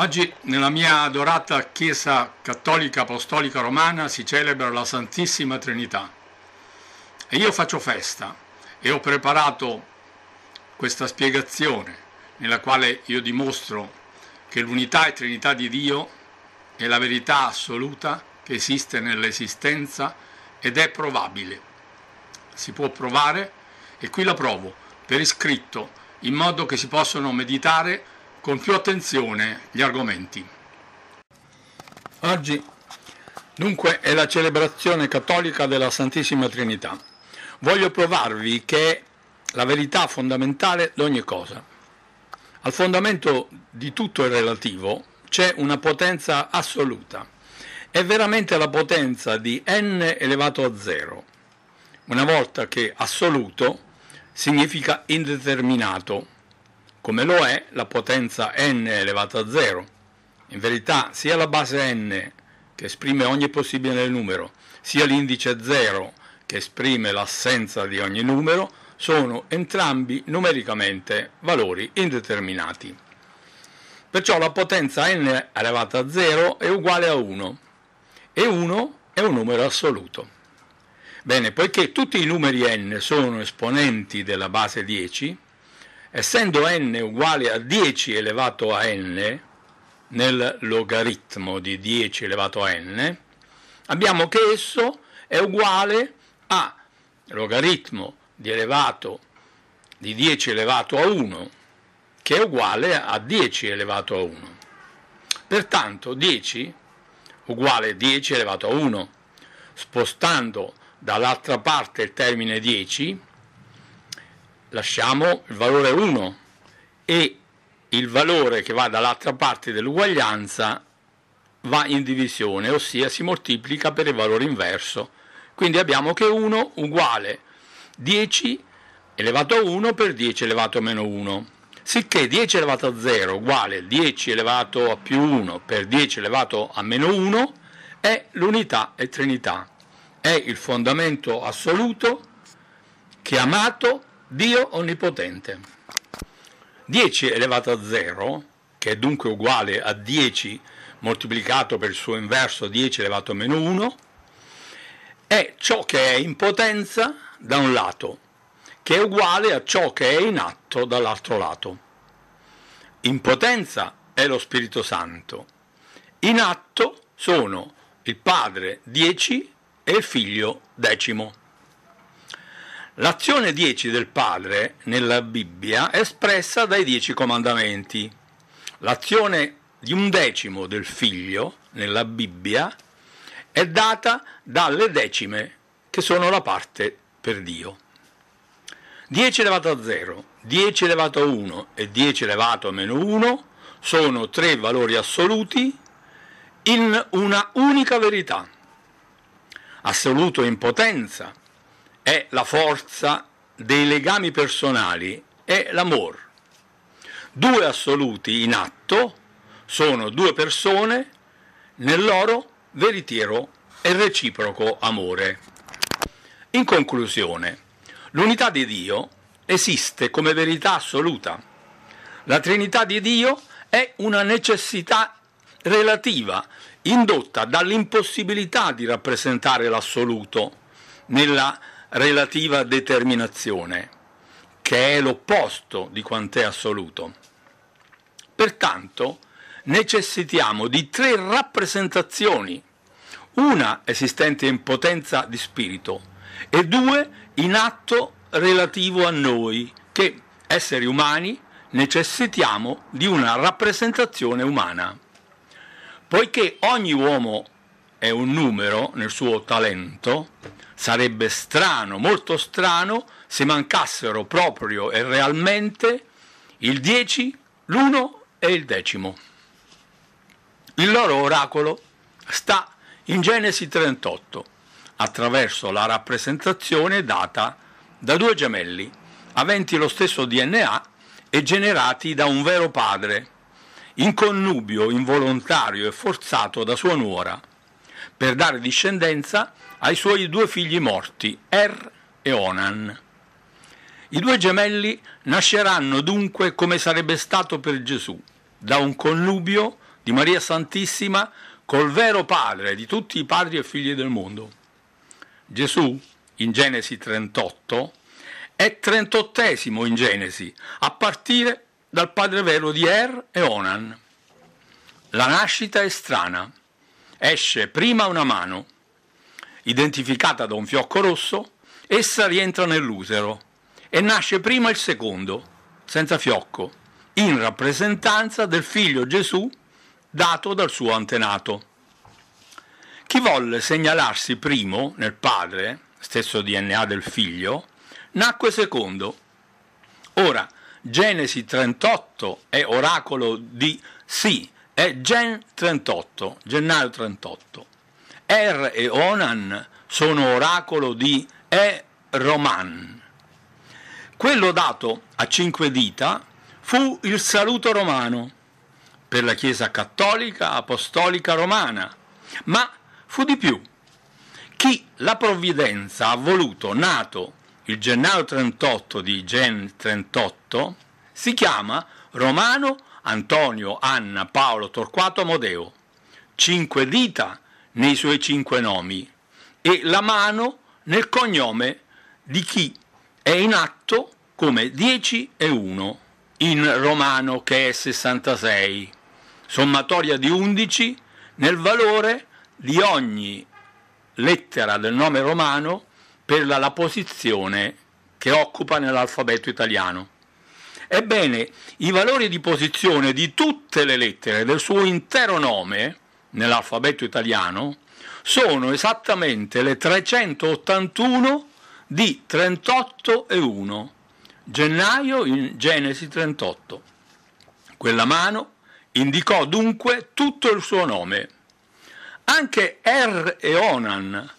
Oggi nella mia adorata Chiesa Cattolica Apostolica Romana si celebra la Santissima Trinità e io faccio festa e ho preparato questa spiegazione nella quale io dimostro che l'unità e Trinità di Dio è la verità assoluta che esiste nell'esistenza ed è provabile. Si può provare e qui la provo per iscritto in modo che si possano meditare con più attenzione gli argomenti. Oggi dunque è la celebrazione cattolica della Santissima Trinità. Voglio provarvi che è la verità fondamentale di ogni cosa. Al fondamento di tutto il relativo c'è una potenza assoluta. È veramente la potenza di n elevato a 0, una volta che assoluto significa indeterminato come lo è la potenza n elevata a 0. In verità sia la base n, che esprime ogni possibile numero, sia l'indice 0, che esprime l'assenza di ogni numero, sono entrambi numericamente valori indeterminati. Perciò la potenza n elevata a 0 è uguale a 1 e 1 è un numero assoluto. Bene, poiché tutti i numeri n sono esponenti della base 10, essendo n uguale a 10 elevato a n, nel logaritmo di 10 elevato a n, abbiamo che esso è uguale a logaritmo di, elevato, di 10 elevato a 1, che è uguale a 10 elevato a 1. Pertanto 10 uguale a 10 elevato a 1, spostando dall'altra parte il termine 10, lasciamo il valore 1 e il valore che va dall'altra parte dell'uguaglianza va in divisione, ossia si moltiplica per il valore inverso. Quindi abbiamo che 1 uguale 10 elevato a 1 per 10 elevato a meno 1, sicché 10 elevato a 0 uguale 10 elevato a più 1 per 10 elevato a meno 1 è l'unità e trinità, è il fondamento assoluto chiamato Dio onnipotente. 10 elevato a 0, che è dunque uguale a 10 moltiplicato per il suo inverso 10 elevato a meno 1, è ciò che è in potenza da un lato, che è uguale a ciò che è in atto dall'altro lato. In potenza è lo Spirito Santo, in atto sono il Padre 10 e il Figlio decimo. L'azione 10 del Padre nella Bibbia è espressa dai dieci comandamenti. L'azione di un decimo del Figlio nella Bibbia è data dalle decime, che sono la parte per Dio. 10 elevato a 0, 10 elevato a 1 e 10 elevato a meno 1 sono tre valori assoluti in una unica verità. Assoluto in potenza, è la forza dei legami personali è l'amore. Due assoluti in atto sono due persone nel loro veritiero e reciproco amore. In conclusione, l'unità di Dio esiste come verità assoluta. La Trinità di Dio è una necessità relativa, indotta dall'impossibilità di rappresentare l'assoluto nella relativa determinazione, che è l'opposto di quant'è assoluto. Pertanto necessitiamo di tre rappresentazioni, una esistente in potenza di spirito e due in atto relativo a noi, che esseri umani necessitiamo di una rappresentazione umana. Poiché ogni uomo è un numero nel suo talento, sarebbe strano, molto strano, se mancassero proprio e realmente il 10, l'1 e il decimo. Il loro oracolo sta in Genesi 38, attraverso la rappresentazione data da due gemelli, aventi lo stesso DNA e generati da un vero padre, in connubio involontario e forzato da sua nuora, per dare discendenza a ai suoi due figli morti, Er e Onan. I due gemelli nasceranno dunque come sarebbe stato per Gesù, da un connubio di Maria Santissima col vero padre di tutti i padri e figli del mondo. Gesù, in Genesi 38, è trentottesimo in Genesi, a partire dal padre vero di Er e Onan. La nascita è strana. Esce prima una mano, identificata da un fiocco rosso, essa rientra nell'utero e nasce prima il secondo, senza fiocco, in rappresentanza del figlio Gesù dato dal suo antenato. Chi volle segnalarsi primo nel padre, stesso DNA del figlio, nacque secondo. Ora, Genesi 38 è oracolo di sì, è Gen 38, gennaio 38. Er e Onan sono oracolo di E-Roman. Quello dato a cinque dita fu il saluto romano per la Chiesa cattolica apostolica romana, ma fu di più. Chi la provvidenza ha voluto, nato il gennaio 38 di Gen 38, si chiama Romano Antonio Anna Paolo Torquato Amodeo. Cinque dita nei suoi cinque nomi e la mano nel cognome di chi è in atto come 10 e 1 in romano che è 66, sommatoria di 11 nel valore di ogni lettera del nome romano per la, la posizione che occupa nell'alfabeto italiano. Ebbene, i valori di posizione di tutte le lettere del suo intero nome nell'alfabeto italiano sono esattamente le 381 di 38 e 1, gennaio in Genesi 38. Quella mano indicò dunque tutto il suo nome. Anche R e Onan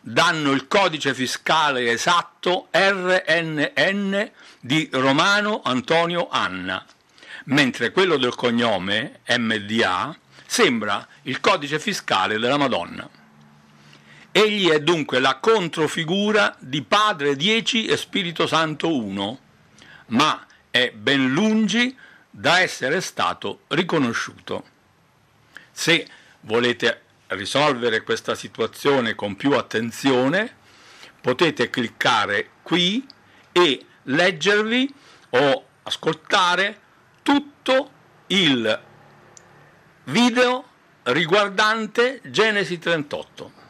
danno il codice fiscale esatto RNN di Romano Antonio Anna, mentre quello del cognome MDA sembra il codice fiscale della Madonna. Egli è dunque la controfigura di Padre 10 e Spirito Santo 1, ma è ben lungi da essere stato riconosciuto. Se volete risolvere questa situazione con più attenzione, potete cliccare qui e leggervi o ascoltare tutto il video riguardante Genesi 38.